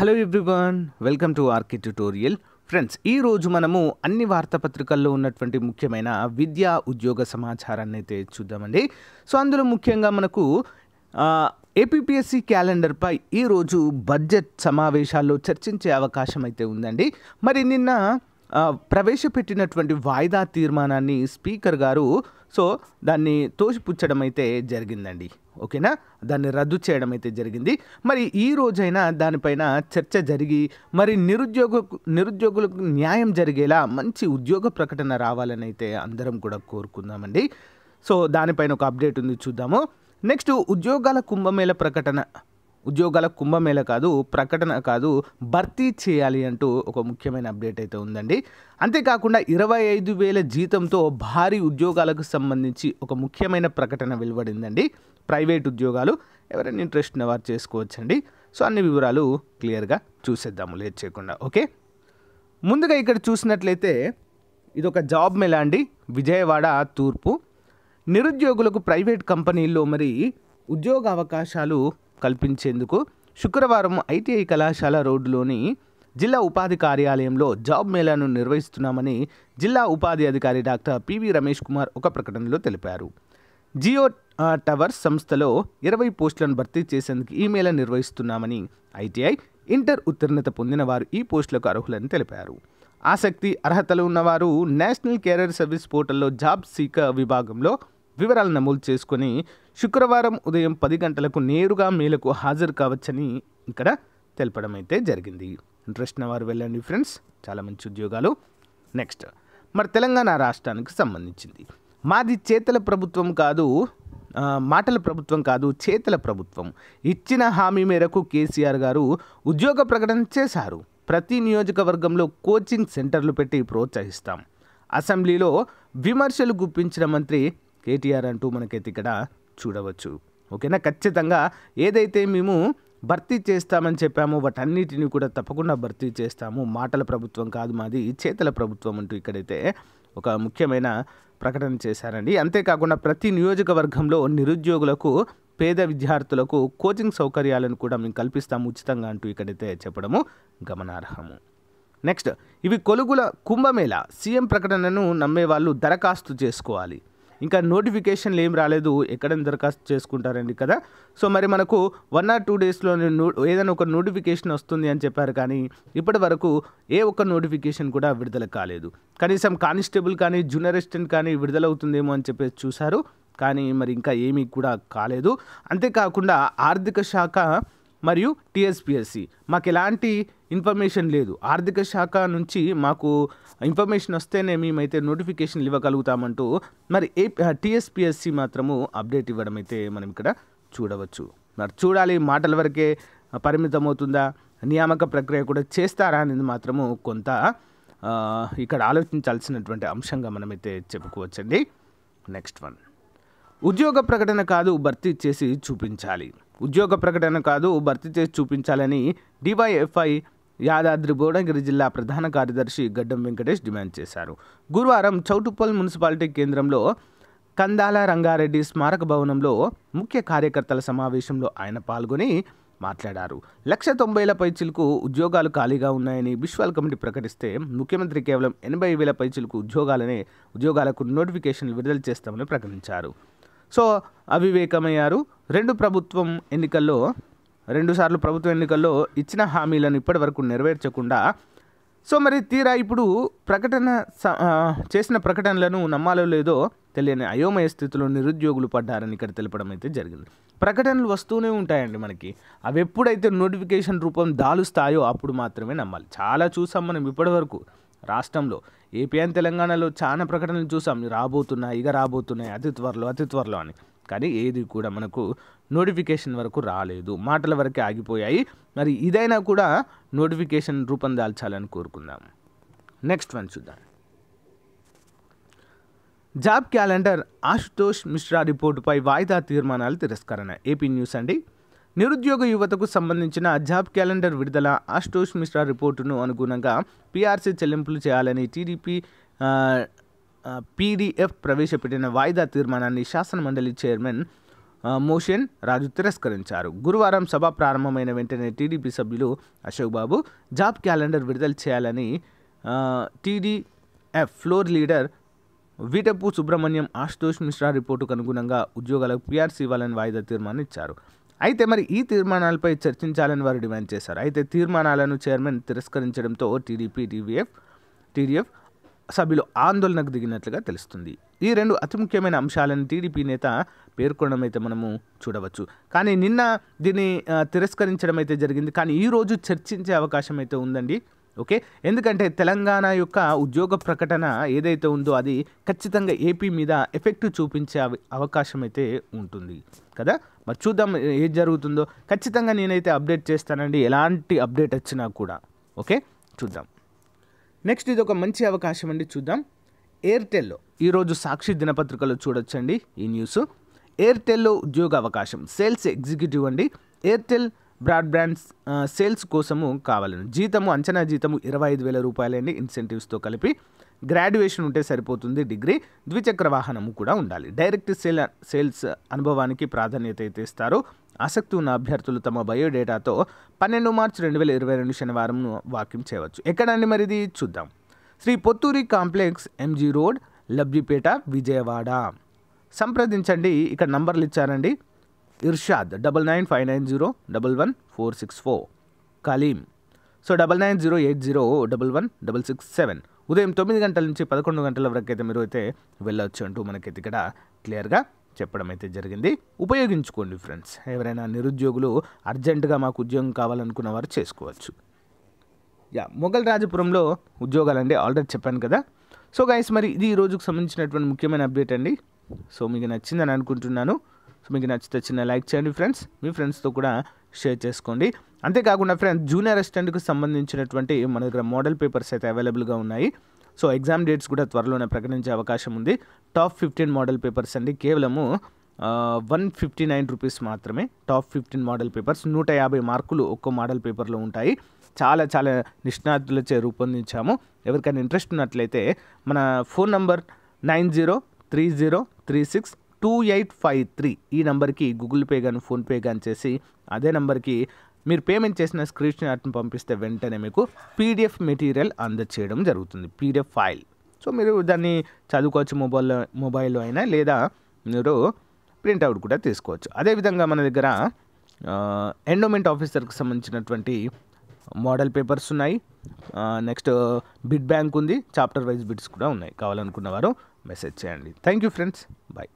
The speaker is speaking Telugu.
హలో ఎవ్రీవన్ వెల్కమ్ టు ఆర్కి ట్యూటోరియల్ ఫ్రెండ్స్ ఈరోజు మనము అన్ని వార్తాపత్రికల్లో ఉన్నటువంటి ముఖ్యమైన విద్యా ఉద్యోగ సమాచారాన్ని అయితే చూద్దామండి సో అందులో ముఖ్యంగా మనకు ఏపీపీఎస్సీ క్యాలెండర్పై ఈరోజు బడ్జెట్ సమావేశాల్లో చర్చించే అవకాశం అయితే ఉందండి మరి నిన్న ప్రవేశపెట్టినటువంటి వాయిదా తీర్మానాన్ని స్పీకర్ గారు సో దాన్ని తోసిపుచ్చడం అయితే జరిగిందండి ఓకేనా దాన్ని రద్దు చేయడం అయితే జరిగింది మరి ఈ రోజైనా దానిపైన చర్చ జరిగి మరి నిరుద్యోగ నిరుద్యోగులకు న్యాయం జరిగేలా మంచి ఉద్యోగ ప్రకటన రావాలని అయితే అందరం కూడా కోరుకుందామండి సో దానిపైన ఒక అప్డేట్ ఉంది చూద్దాము నెక్స్ట్ ఉద్యోగాల కుంభమేళ ప్రకటన ఉద్యోగాల కుంభమేళ కాదు ప్రకటన కాదు భర్తీ చేయాలి అంటూ ఒక ముఖ్యమైన అప్డేట్ అయితే ఉందండి అంతేకాకుండా ఇరవై ఐదు వేల జీతంతో భారీ ఉద్యోగాలకు సంబంధించి ఒక ముఖ్యమైన ప్రకటన వెలువడిందండి ప్రైవేట్ ఉద్యోగాలు ఎవరైనా ఇంట్రెస్ట్ ఉన్న వారు చేసుకోవచ్చండి సో అన్ని వివరాలు క్లియర్గా చూసేద్దాము లేట్ చేయకుండా ఓకే ముందుగా ఇక్కడ చూసినట్లయితే ఇదొక జాబ్ మేళ అండి విజయవాడ తూర్పు నిరుద్యోగులకు ప్రైవేట్ కంపెనీల్లో మరి ఉద్యోగ అవకాశాలు కల్పించేందుకు శుక్రవారం ఐటీఐ కళాశాల రోడ్డులోని జిల్లా ఉపాధి కార్యాలయంలో జాబ్ మేళాను నిర్వహిస్తున్నామని జిల్లా ఉపాధి అధికారి డాక్టర్ పివి రమేష్ కుమార్ ఒక ప్రకటనలో తెలిపారు జియో టవర్స్ సంస్థలో ఇరవై పోస్టులను భర్తీ చేసేందుకు ఈ మేళా నిర్వహిస్తున్నామని ఐటీఐ ఇంటర్ ఉత్తీర్ణత పొందిన వారు ఈ పోస్టులకు అర్హులని తెలిపారు ఆసక్తి అర్హతలు ఉన్నవారు నేషనల్ కెరీర్ సర్వీస్ పోర్టల్లో జాబ్ సీకర్ విభాగంలో వివరాలు నమోదు చేసుకుని శుక్రవారం ఉదయం పది గంటలకు నేరుగా మేలకు హాజరు కావచ్చని ఇక్కడ తెలపడం అయితే జరిగింది ఇంట్రెస్ట్ వారు వెళ్ళండి ఫ్రెండ్స్ చాలా మంచి ఉద్యోగాలు నెక్స్ట్ మరి తెలంగాణ రాష్ట్రానికి సంబంధించింది మాది చేతల ప్రభుత్వం కాదు మాటల ప్రభుత్వం కాదు చేతల ప్రభుత్వం ఇచ్చిన హామీ మేరకు కేసీఆర్ గారు ఉద్యోగ ప్రకటన చేశారు ప్రతి నియోజకవర్గంలో కోచింగ్ సెంటర్లు పెట్టి ప్రోత్సహిస్తాం అసెంబ్లీలో విమర్శలు గుప్పించిన మంత్రి కేటీఆర్ అంటూ మనకైతే ఇక్కడ చూడవచ్చు ఓకేనా ఖచ్చితంగా ఏదైతే మేము భర్తీ చేస్తామని చెప్పాము వాటన్నిటిని కూడా తప్పకుండా భర్తీ చేస్తాము మాటల ప్రభుత్వం కాదు మాది చేతల ప్రభుత్వం అంటూ ఇక్కడైతే ఒక ముఖ్యమైన ప్రకటన చేశారండి అంతేకాకుండా ప్రతి నియోజకవర్గంలో నిరుద్యోగులకు పేద విద్యార్థులకు కోచింగ్ సౌకర్యాలను కూడా మేము కల్పిస్తాము ఉచితంగా అంటూ ఇక్కడైతే చెప్పడము గమనార్హము నెక్స్ట్ ఇవి కొలుగుల కుంభమేళ సీఎం ప్రకటనను నమ్మే వాళ్ళు దరఖాస్తు చేసుకోవాలి ఇంకా నోటిఫికేషన్లు ఏం రాలేదు ఎక్కడైనా దరఖాస్తు చేసుకుంటారండి కదా సో మరి మనకు వన్ ఆర్ టూ డేస్లో ఏదైనా ఒక నోటిఫికేషన్ వస్తుంది అని చెప్పారు కానీ ఇప్పటి వరకు ఏ ఒక్క నోటిఫికేషన్ కూడా విడుదల కాలేదు కనీసం కానిస్టేబుల్ కానీ జూనియర్ అసిస్టెంట్ కానీ విడుదలవుతుందేమో అని చెప్పేసి చూశారు కానీ మరి ఇంకా ఏమీ కూడా కాలేదు అంతేకాకుండా ఆర్థిక శాఖ మరియు టీఎస్పిఎస్సి మాకు ఎలాంటి ఇన్ఫర్మేషన్ లేదు ఆర్థిక శాఖ నుంచి మాకు ఇన్ఫర్మేషన్ వస్తేనే మేమైతే నోటిఫికేషన్లు ఇవ్వగలుగుతామంటూ మరి ఏ టీఎస్పిఎస్సి మాత్రము అప్డేట్ ఇవ్వడం అయితే మనం ఇక్కడ చూడవచ్చు మరి చూడాలి మాటల వరకే పరిమితమవుతుందా నియామక ప్రక్రియ కూడా చేస్తారా అనేది మాత్రము కొంత ఇక్కడ ఆలోచించాల్సినటువంటి అంశంగా మనమైతే చెప్పుకోవచ్చండి నెక్స్ట్ వన్ ఉద్యోగ ప్రకటన కాదు భర్తీ చేసి చూపించాలి ఉద్యోగ ప్రకటన కాదు భర్తీ చేసి చూపించాలని డివైఎఫ్ఐ యాదాద్రి భువనగిరి జిల్లా ప్రధాన కార్యదర్శి గడ్డం వెంకటేష్ డిమాండ్ చేశారు గురువారం చౌటుప్పల్ మున్సిపాలిటీ కేంద్రంలో కందాల రంగారెడ్డి స్మారక భవనంలో ముఖ్య కార్యకర్తల సమావేశంలో ఆయన పాల్గొని మాట్లాడారు లక్ష తొంభైల పైచిలకు ఉద్యోగాలు ఖాళీగా ఉన్నాయని విశ్వాల్ కమిటీ ప్రకటిస్తే ముఖ్యమంత్రి కేవలం ఎనభై వేల పైచిలకు ఉద్యోగాలనే ఉద్యోగాలకు నోటిఫికేషన్లు విడుదల చేస్తామని ప్రకటించారు సో అవివేకమయ్యారు రెండు ప్రభుత్వం ఎన్నికల్లో రెండుసార్లు ప్రభుత్వ ఎన్నికల్లో ఇచ్చిన హామీలను ఇప్పటి వరకు నెరవేర్చకుండా సో మరి తీరా ఇప్పుడు ప్రకటన చేసిన ప్రకటనలను నమ్మాలో లేదో తెలియని అయోమయ స్థితిలో నిరుద్యోగులు పడ్డారని ఇక్కడ తెలపడం అయితే జరిగింది ప్రకటనలు వస్తూనే ఉంటాయండి మనకి అవి ఎప్పుడైతే నోటిఫికేషన్ రూపం దాలుస్తాయో అప్పుడు మాత్రమే నమ్మాలి చాలా చూసాం మనం ఇప్పటివరకు రాష్ట్రంలో ఏపీ అండ్ తెలంగాణలో చాలా ప్రకటనలు చూసాం రాబోతున్నాయి ఇక రాబోతున్నాయి అతి త్వరలో అతి త్వరలో అని కానీ ఏది కూడా మనకు నోటిఫికేషన్ వరకు రాలేదు మాటల వరకే ఆగిపోయాయి మరి ఇదైనా కూడా నోటిఫికేషన్ రూపం దాల్చాలని కోరుకుందాం నెక్స్ట్ వన్ చూద్దాం జాబ్ క్యాలెండర్ ఆశుతోష్ మిశ్రా రిపోర్టుపై వాయిదా తీర్మానాలు తిరస్కరణ ఏపీ న్యూస్ అండి నిరుద్యోగ యువతకు సంబంధించిన జాబ్ క్యాలెండర్ విడుదల ఆశుతోష్ మిశ్రా రిపోర్టును అనుగుణంగా పీఆర్సీ చెల్లింపులు చేయాలని టీడీపీ పీడీఎఫ్ ప్రవేశపెట్టిన వాయిదా తీర్మానాన్ని శాసనమండలి చైర్మన్ మోషన్ రాజు తిరస్కరించారు గురువారం సభ ప్రారంభమైన వెంటనే టీడీపీ సభ్యులు అశోక్ బాబు జాబ్ క్యాలెండర్ విడుదల చేయాలని TDF floor leader Vitapu Subrahmanyam Ashutosh Mishra రిపోర్టుకు అనుగుణంగా ఉద్యోగాలకు పీఆర్సీ ఇవ్వాలని వాయిదా తీర్మానం ఇచ్చారు అయితే మరి ఈ తీర్మానాలపై చర్చించాలని వారు డిమాండ్ చేశారు అయితే తీర్మానాలను చైర్మన్ తిరస్కరించడంతో టీడీపీ టీవీఎఫ్ టీడీఎఫ్ సభ్యులు ఆందోళనకు దిగినట్లుగా తెలుస్తుంది ఈ రెండు అతి ముఖ్యమైన అంశాలను టీడీపీ నేత పేర్కొనడం అయితే మనము చూడవచ్చు కానీ నిన్న దీన్ని తిరస్కరించడం అయితే జరిగింది కానీ ఈరోజు చర్చించే అవకాశం అయితే ఉందండి ఓకే ఎందుకంటే తెలంగాణ యొక్క ఉద్యోగ ప్రకటన ఏదైతే ఉందో అది ఖచ్చితంగా ఏపీ మీద ఎఫెక్ట్ చూపించే అవకాశం అయితే ఉంటుంది కదా మరి చూద్దాం ఏది జరుగుతుందో ఖచ్చితంగా నేనైతే అప్డేట్ చేస్తానండి ఎలాంటి అప్డేట్ వచ్చినా కూడా ఓకే చూద్దాం నెక్స్ట్ ఇది ఒక మంచి అవకాశం అండి చూద్దాం ఎయిర్టెల్లో ఈరోజు సాక్షి దినపత్రికలో చూడొచ్చండి ఈ న్యూస్ ఎయిర్టెల్లో ఉద్యోగ అవకాశం సేల్స్ ఎగ్జిక్యూటివ్ అండి ఎయిర్టెల్ బ్రాడ్బ్యాండ్ సేల్స్ కోసము కావాలను జీతము అంచనా జీతము ఇరవై ఐదు వేల రూపాయలండి ఇన్సెంటివ్స్తో కలిపి గ్రాడ్యుయేషన్ ఉంటే సరిపోతుంది డిగ్రీ ద్విచక్ర వాహనము కూడా ఉండాలి డైరెక్ట్ సేల్ సేల్స్ అనుభవానికి ప్రాధాన్యత అయితే ఇస్తారు ఆసక్తి ఉన్న అభ్యర్థులు తమ బయోడేటాతో పన్నెండు మార్చి రెండు వేల ఇరవై రెండు శనివారం వాక్యం చేయవచ్చు ఎక్కడండి మరిది చూద్దాం Shri Potturi complex MG road Labbipet Vijayawada సంప్రదించండి ఇక్కడ నంబర్లు ఇచ్చారండి Irshad double nine five nine zero double one four six four Kaleem so double nine zero eight zero double one double six seven ఉదయం తొమ్మిది గంటల నుంచి పదకొండు గంటల వరకు అయితే మీరు అయితే వెళ్ళవచ్చు అంటూ మనకైతే ఇక్కడ క్లియర్గా చెప్పడం అయితే జరిగింది ఉపయోగించుకోండి ఫ్రెండ్స్ ఎవరైనా నిరుద్యోగులు అర్జెంటుగా మాకు ఉద్యోగం కావాలనుకున్న వారు చేసుకోవచ్చు యా మొఘల్ రాజపురంలో ఉద్యోగాలు అండి ఆల్రెడీ చెప్పాను కదా సో గైస్ మరి ఇది ఈ రోజుకు సంబంధించినటువంటి ముఖ్యమైన అప్డేట్ అండి సో మీకు నచ్చిందని అనుకుంటున్నాను సో మీకు నచ్చితే చిన్న లైక్ చేయండి ఫ్రెండ్స్ మీ ఫ్రెండ్స్తో కూడా షేర్ చేసుకోండి అంతేకాకుండా ఫ్రెండ్స్ జూనియర్ అసిస్టెంట్కి సంబంధించినటువంటి మన దగ్గర మోడల్ పేపర్స్ అయితే అవైలబుల్గా ఉన్నాయి సో ఎగ్జామ్ డేట్స్ కూడా త్వరలోనే ప్రకటించే అవకాశం ఉంది టాప్ ఫిఫ్టీన్ మోడల్ పేపర్స్ అండి కేవలము వన్ ఫిఫ్టీ నైన్ రూపీస్ మాత్రమే టాప్ ఫిఫ్టీన్ మోడల్ పేపర్స్ నూట యాభై మార్కులు ఒక్కో మోడల్ పేపర్లో ఉంటాయి చాలా చాలా నిష్ణాతులచే రూపొందించాము ఎవరికైనా ఇంట్రెస్ట్ ఉన్నట్లయితే మన phone number nine zero three zero three six two eight five three ఈ నెంబర్కి గూగుల్ పే కానీ ఫోన్పే కానీ చేసి అదే నెంబర్కి మీరు పేమెంట్ చేసిన స్క్రీన్ షాట్ని పంపిస్తే వెంటనే మీకు పీడిఎఫ్ మెటీరియల్ అందచేయడం జరుగుతుంది పీడిఎఫ్ ఫైల్ సో మీరు దాన్ని చదువుకోవచ్చు మొబైల్లో మొబైల్లో అయినా లేదా మీరు ప్రింట్అవుట్ కూడా తీసుకోవచ్చు అదేవిధంగా మన దగ్గర ఎండోమెంట్ ఆఫీసర్కి సంబంధించినటువంటి మోడల్ పేపర్స్ ఉన్నాయి నెక్స్ట్ బిడ్ బ్యాంక్ ఉంది చాప్టర్ వైజ్ బిడ్స్ కూడా ఉన్నాయి కావాలనుకున్న వారు మెసేజ్ చేయండి థ్యాంక్ యూ ఫ్రెండ్స్ బాయ్